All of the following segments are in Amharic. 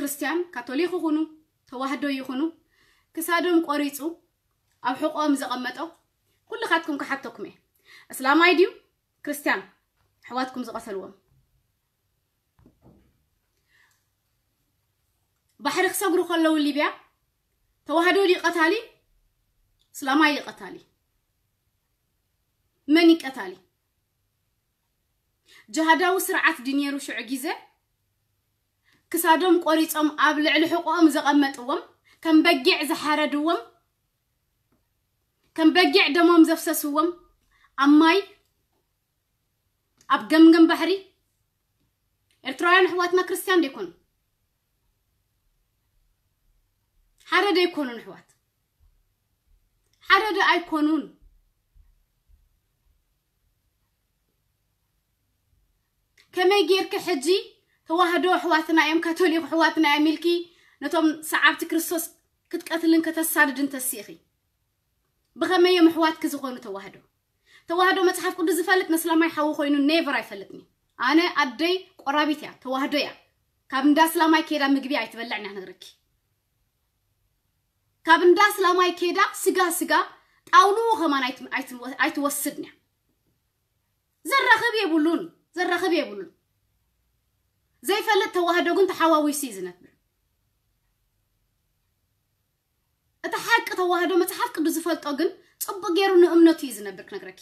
ክርስቲያን ካቶሊክ ይኹኑ ተዋህዶ ይኹኑ ክሳዶም ቆሪፁ ኣብ ሕቆኦም ዘቐመጦ ኩልካትኩም ክሓተኩም እየ እስላማይ ድዩ ክርስቲያን ኣሕዋትኩም ዝቐሰልዎም ባሕሪ ክሰጉሩ ከለዉ ሊብያ ተዋህዶ ሊቀታሊ እስላማይ ሊቀታሊ መን ይቀታሊ ጀሃዳዊ ስርዓት ድነሩ ሽዑ ግዜ كسادهم قريتهم قبل علحقهم زقمتهم كم بجع زحردوهم كم بجع دمهم زفسسوهم جم جم بحري إرتراين ما كريستيان ديكون حرد يكونون حوات حرد ديكونون كما يجيرك حجي ተዋህዶ ኣሕዋትና እዮም ካቶሊክ ኣሕዋትና እዮም ኢልኪ ነቶም ሰዓብቲ ክርስቶስ ክትቀትልን ከተሳድድን ተስኢኺ ብኸመይ እዮም ኣሕዋትኪ ዝኾኑ ተዋህዶ ተዋህዶ መፅሓፍ ቅዱስ ዝፈልጥ መስላማይ ሓዊ ኮይኑ ኔቨር ኣይፈልጥኒ ኣነ ኣደይ ቆራቢት እያ ተዋህዶ እያ ካብ እንዳ ስላማይ ኬዳ ምግቢ ኣይትበልዕን እያ ንርኪ ካብ እንዳ ስላማይ ኬዳ ስጋ ስጋ ጣውልኡ ኸማን ኣይትወስድን እያ ዘራኽብ የብሉን ዘራኽብ የብሉን ዘይፈልጥ ተዋህዶ ግን ተሓዋዊሱ እዩ ዝነብር እቲ ሓቂ ተዋህዶ መፅሓፍ ቅዱስ ዝፈልጦ ግን ፅቡቅ ገይሩ ንእምነቱ እዩ ዝነብር ክነግረኪ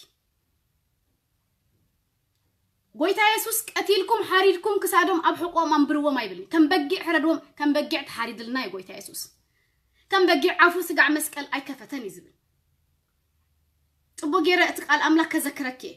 ጎይታ የሱስ ቀቲልኩም ሓሪድኩም ክሳዶም ኣብ ሕቆም ኣንብርዎም ኣይብልኒ ከም በጊዕ ሕረድዎም ከም በጊዕ ተሓሪድልና እዩ ጎይታ የሱስ ከም በጊዕ ዓፉ ስጋዕ መስቀል ኣይከፈተን እዩ ዝብል ፅቡቅ ገይረ እቲ ቃል ኣምላክ ከዘክረኪ እየ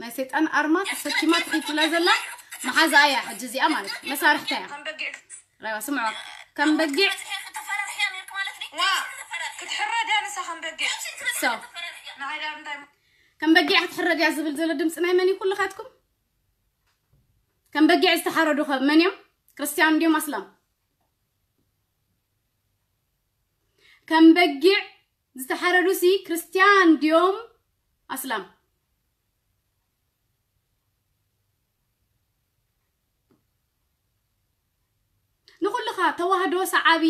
نسيت أنا أرمى تسكي ما تحيطي لا زلا ما حاز أيا حج زي أمالك ما صار حتى يا رأي واسمع كم بقع كم بقع كنت حرة ده أنا سخن بقع سو كم بقع حتحرة يا زبل زلا دم سمعي مني كل خاتكم كم بقع استحرة دوخة من يوم كريستيانو ديوم أسلم كم بقع استحرة روسي كريستيان ديوم አስላም ንኹልኻ ተዋህዶ ሰዓቢ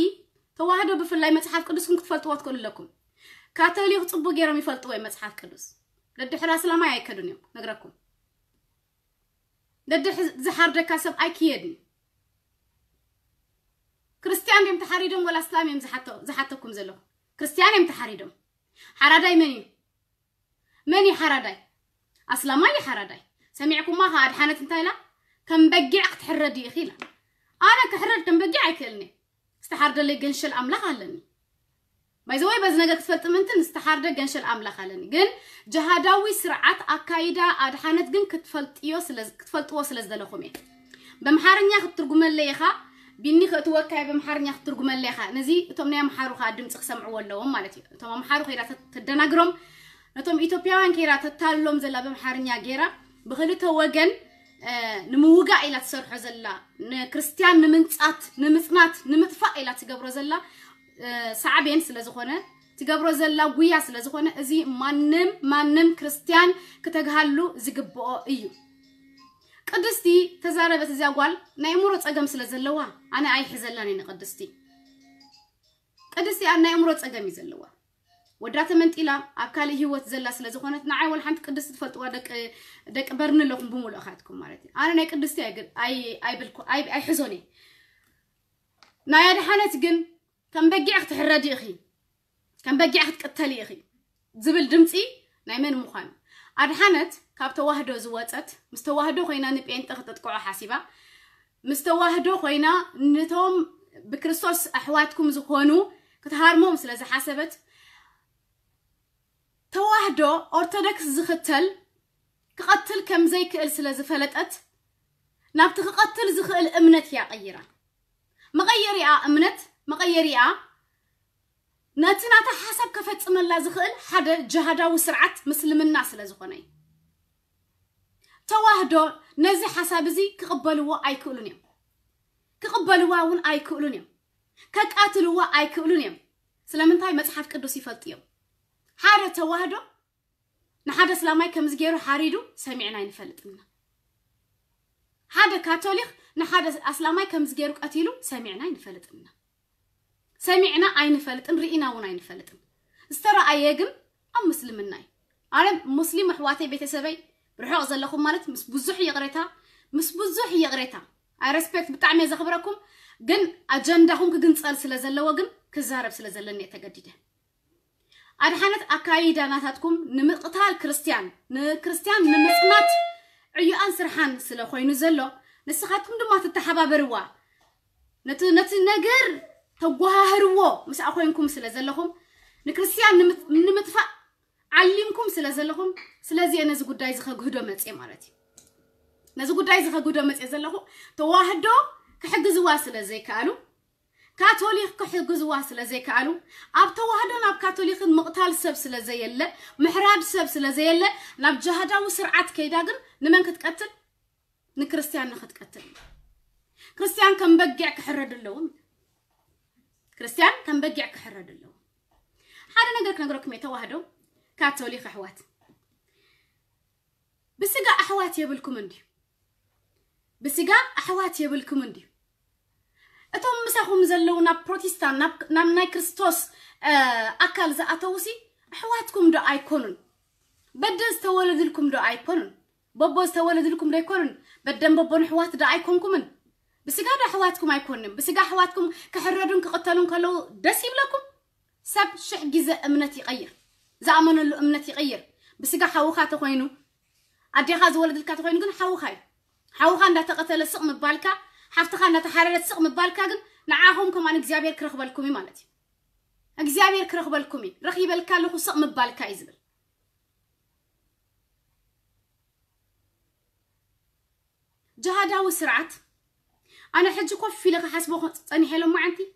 ተዋህዶ ብፍላይ መፅሓፍ ቅዱስኩም ክትፈልጥዎ ትክእሉ ኣለኩም ካቶሊክ ፅቡቅ ገይሮም ይፈልጥዎ እዩ መፅሓፍ ቅዱስ ደድሕሪ ኣስላማይ ኣይከዱን እዮም ነግረኩም ደድሕ ዝሓርደካ ሰብ ኣይክየድን ክርስትያን እዮም ተሓሪዶም ወላ ኣስላም እዮም ዝሓተኩም ዘለኹ ክርስትያን እዮም ተሓሪዶም ሓራዳይ መን እዩ መን ይሓራዳይ ኣስላማ ይሓራዳይ ሰሚዕኩማ ኸ ኣድሓነት እንታይ ኢላ ከም ክትሕረድ ኢኺ ኢላ ኣነ ክሕረድ ከም ኣይክእልኒ ዝተሓርደለይ ገንሸል ኣምላኽ ኣለኒ ባይዘወይ በዚ ነገር ክትፈልጥ ምንትን ዝተሓርደ ገንሸል ኣምላኽ ኣለኒ ግን ጀሃዳዊ ስርዓት ኣካይዳ ኣድሓነት ግን ክትፈልጥዎ ስለ ዘለኹም እየ በምሓርኛ ክትትርጉመለየ ቢኒ ክእትወካይ በምሓርኛ ክትትርጉመለየ ነዚ እቶም ናይ ኣምሓሩ ኸ ድምፂ ክሰምዕዎ ኣለዎም ማለት እዩ እቶም ኣምሓሩ ኸይዳ ተደናግሮም ነቶም ኢትዮጵያውያን ጌራ ተታሎም ዘላ ብምሓርኛ ጌራ ብክልተ ወገን ንምውጋእ ኢላ ትሰርሖ ዘላ ንክርስትያን ንምንፃት ንምፅናት ንምጥፋእ ኢላ ትገብሮ ዘላ ሳዕቤን ስለዝኮነ ትገብሮ ዘላ ጉያ ስለዝኮነ እዚ ማንም ማንም ክርስትያን ክተግሃሉ ዝግብኦ እዩ ቅድስቲ ተዛረበት እዚያ ጓል ናይ እምሮ ፀገም ስለ ዘለዋ ኣነ ኣይሕዘላን እየ ንቅድስቲ ቅድስቲ ኣብ ናይ እምሮ ፀገም እዩ ዘለዋ ወዳ ተመንጢላ ኣካል ህይወት ዘላ ስለ ዝኾነት ንዓይ ወላ ሓንቲ ቅድስቲ ትፈልጥዋ ደቂ በርኒ ኣለኹም ብምልእኻትኩም ማለት እዩ ኣነ ናይ ቅድስቲ ኣይሕዞን እየ ናይ ኣድሓነት ግን ከም በጊዕ ክትሕረድ ኢኺ ከም በጊዕ ክትቅተል ኢኺ ዝብል ድምፂ ናይ መን ምዃኑ ኣድሓነት ካብ ተዋህዶ ዝወፀት ምስ ተዋህዶ ኮይና ንጴንጠ ክተጥቅዖ ሓሲባ ምስ ተዋህዶ ኮይና ነቶም ብክርስቶስ ኣሕዋትኩም ዝኾኑ ክትሃርሞም ስለ ተዋህዶ ኦርቶዶክስ ዝኽተል ክቐትል ከም ዘይክእል ስለ ዝፈለጠት ናብቲ ክቐትል ዝኽእል እምነት እያ ቀይራ መቐየሪኣ እምነት መቐየሪኣ ነቲ ናታ ሓሳብ ከፈፅመላ ዝኽእል ሓደ ጀሃዳዊ ስርዓት ምስልምና ስለ ዝኾነ እዩ ተዋህዶ ነዚ ሓሳብ እዚ ክቕበልዎ ኣይክእሉን እዮም ክቕበልዋ እውን ኣይክእሉን እዮም ከቃትልዋ ኣይክእሉን እዮም ስለምንታይ መፅሓፍ ቅዱስ ይፈልጥ እዮም ሓደ ተዋህዶ ንሓደ እስላማይ ከምዚ ገይሩ ሓሪዱ ሰሚዕና ይንፈልጥና ሓደ ካቶሊክ ንሓደ ኣስላማይ ከምዚ ገይሩ ቀቲሉ ሰሚዕና ይንፈልጥና ሰሚዕና ኣይንፈልጥን ርኢና እውን ኣይንፈልጥን ዝተረኣየ ግን ኣብ ምስልምና እዩ ኣነ ሙስሊም ኣሕዋተይ ቤተሰበይ ርሑቕ ዘለኹም ማለት ምስ ብዙሕ የቕሬታ ምስ ብዙሕ የቕሬታ ኣይ ረስፔክት ብጣዕሚ እየ ዘኽብረኩም ግን ኣጀንዳኹም ክግንፀል ስለ ዘለዎ ግን ክዛረብ ስለ ዘለኒ እየ ተገዲደ ኣድሓነት ኣካይዳናታትኩም ንምቕታል ክርስትያን ንክርስትያን ንምፅናት ዕዩኣን ስርሓን ስለ ኮይኑ ዘሎ ንስኻትኩም ድማ ትተሓባበርዋ ነቲ ነገር ተጓሃህርዎ ምስኣ ኮይንኩም ስለ ዘለኹም ንክርስትያን ንምጥፋእ ዓሊምኩም ስለ ዘለኹም ስለዚ ነዚ ጉዳይ ዝኸግህዶ መፅ ማለት እዩ ነዚ ጉዳይ ዝኸግህዶ መፅ መፅእ ዘለኹ ተዋህዶ ክሕግዝዋ ስለ ዘይከኣሉ ካቶሊክ ክሕግዝዋ ስለ ዘይከኣሉ ኣብ ተዋህዶን ኣብ ካቶሊክን ምቕታል ሰብ ስለ ምሕራድ ሰብ ስለ ናብ ጀሃዳዊ ስርዓት ከይዳ ግን ንመን ክትቀትል ንክርስትያን ንክትቀትል ክርስትያን ከም በጊዕ ክሕረድ ኣለዎም ክርስትያን ከም በጊዕ ክሕረድ ኣለዎ ሓደ ነገር ክነግረኩም እየ ተዋህዶ ካቶሊክ ኣሕዋት ብስጋ ኣሕዋት የብልኩም እንድዩ ብስጋ ኣሕዋት የብልኩም እንድዩ እቶም ምሳኹም ናብ ፕሮቴስታንት ናብ ናይ ክርስቶስ ኣካል ዝኣተውሲ ኣሕዋትኩም ዶ ኣይኮኑን በደ ዝተወለድልኩም ዶ ኣይኮኑን በቦ ዝተወለድልኩም ዶ ኣይኮኑን በደን በቦን ኣሕዋት ዶ ኣይኮንኩምን ብስጋ ዶ ኣሕዋትኩም ኣይኮንም ብስጋ ኣሕዋትኩም ክሕረዱን ክቕተሉን ከለዉ ደስ ይብለኩም ሰብ ሽሕ ግዜ እምነት ይቀይር ዝኣመነሉ እምነት ይቀይር ብስጋ ሓውካ ተኮይኑ ኣዴኻ ዝወለድልካ ተኮይኑ ግን ሓውካ እዩ ሓውካ እንዳተቐተለ ስቕ ምባልካ حفتخان نتحرر تسق مبالكاقن نعاهم كمان كرخ بالكومي مالتي إخزابير اكزابير كرخبالكمي رخيبالكا لخو سق مبالكا يزبل جهاداوي سرعت أنا حج كف في لغة حسب أني حلو ما عندي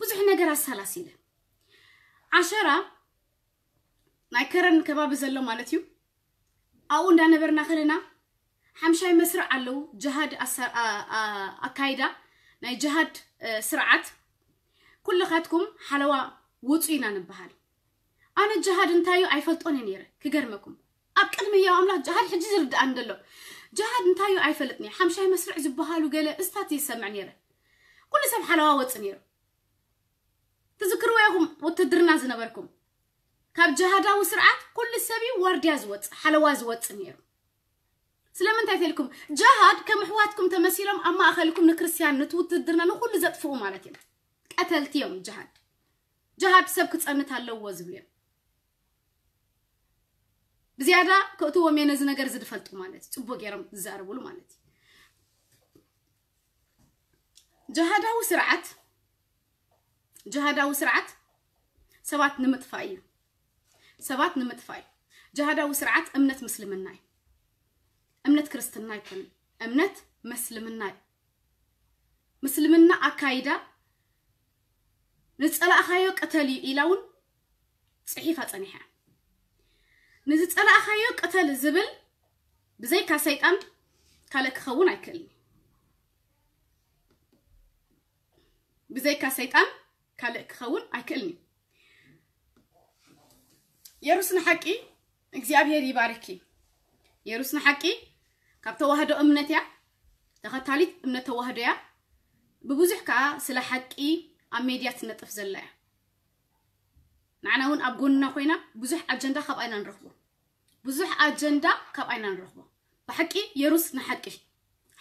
بزح نجر هالسلاسل عشرة نايكرن كباب زلو مالتيو أو ندنا برنا خلنا حمشاي مسرع علو جهاد أسر أكايدا ناي جهاد سرعت كل خاتكم حلوة وطينا نبهال أنا جهاد انتايو عيفلتوني نيرا كقرمكم أبكال مياو أملا جهاد حجزر دقان دلو جهاد انتايو عيفلتني حمشاي مسرع زبهالو قيلة استاتي سمع نيرا كل سب حلوة وطينيرا تذكروا ياهم وتدرنا زنبركم كاب جهاد وسرعات كل سبي ورديا زوت حلوة زوت نيرو سلام انت عليكم جهاد كم حواتكم تمثيلهم اما اخليكم لكريستيان نتوت درنا نقول زطفو مالتي قتلت يوم جهاد جهاد سبك تصنت الله وزبي بزياده كتو ومي نز نغر زد فلطو مالتي صبو غيرم زاربولو مالتي جهاد هو سرعت جهاد هو سرعت سبات نمطفاي سبات نمطفاي جهاد هو سرعت امنت مسلمناي እምነት ክርስትና አይኮንም። እምነት መስልምና ምስልምና አካይዳ ንፀላእኻዮ ቀተል እዩ ኢላ እውን ፅሒፋ ንዚ ፀላእኻዮ ቀተል ዝብል ብዘይካ ሰይጣን ካልእ ክኸውን ኣይክእልኒ ብዘይካ ሰይጣን ካልእ ክኸውን ኣይክእልኒ የሩስን ሓቂ እግዚኣብሔር ይባርኪ የሩስን ሓቂ ካብ ተዋህዶ እምነት እያ ተኸታሊት እምነት ተዋህዶ እያ ብብዙሕ ከዓ ስለ ሓቂ ኣብ ሜድያ ትነጥፍ ዘላ እያ ንዓና እውን ኣብ ጎንና ኮይና ብዙሕ ኣጀንዳ ካብ ኣይና ንረኽቦ ብዙሕ ኣጀንዳ ካብ ኣይና ንረኽቦ ብሓቂ የሩስ ንሓቂ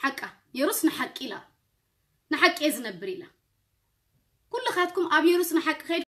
ሓቃ የሩስ ንሓቂ ኢላ ንሓቂ እየ ዝነብር ኢላ ኩልኻትኩም ኣብ የሩስ ንሓቂ ከይድ